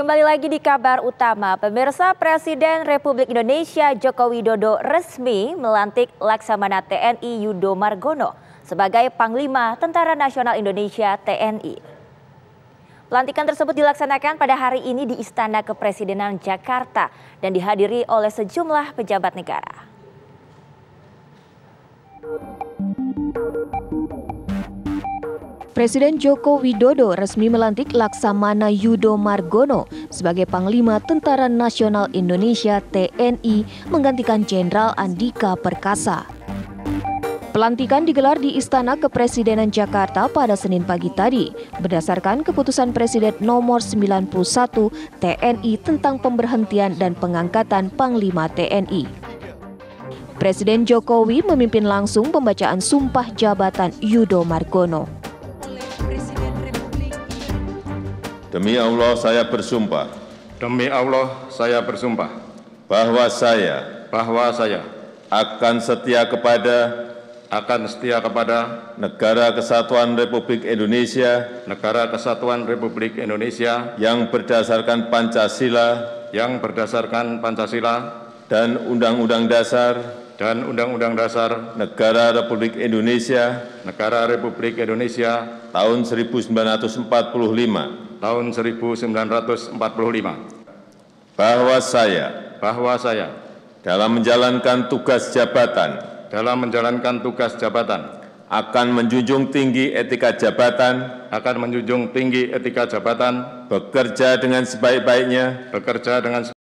Kembali lagi di kabar utama, pemirsa Presiden Republik Indonesia Joko Widodo resmi melantik Laksamana TNI Yudo Margono sebagai Panglima Tentara Nasional Indonesia TNI. Pelantikan tersebut dilaksanakan pada hari ini di Istana Kepresidenan Jakarta dan dihadiri oleh sejumlah pejabat negara. Presiden Joko Widodo resmi melantik Laksamana Yudo Margono sebagai Panglima Tentara Nasional Indonesia TNI menggantikan Jenderal Andika Perkasa. Pelantikan digelar di Istana Kepresidenan Jakarta pada Senin pagi tadi berdasarkan keputusan Presiden nomor 91 TNI tentang pemberhentian dan pengangkatan Panglima TNI. Presiden Jokowi memimpin langsung pembacaan sumpah jabatan Yudo Margono. Demi Allah saya bersumpah. Demi Allah saya bersumpah. Bahwa saya. Bahwa saya. Akan setia kepada. Akan setia kepada. Negara Kesatuan Republik Indonesia. Negara Kesatuan Republik Indonesia. Yang berdasarkan Pancasila. Yang berdasarkan Pancasila. Dan Undang-Undang Dasar dan Undang-Undang Dasar Negara Republik Indonesia Negara Republik Indonesia tahun 1945 tahun 1945 bahwa saya bahwa saya dalam menjalankan tugas jabatan dalam menjalankan tugas jabatan akan menjunjung tinggi etika jabatan akan menjunjung tinggi etika jabatan bekerja dengan sebaik-baiknya bekerja dengan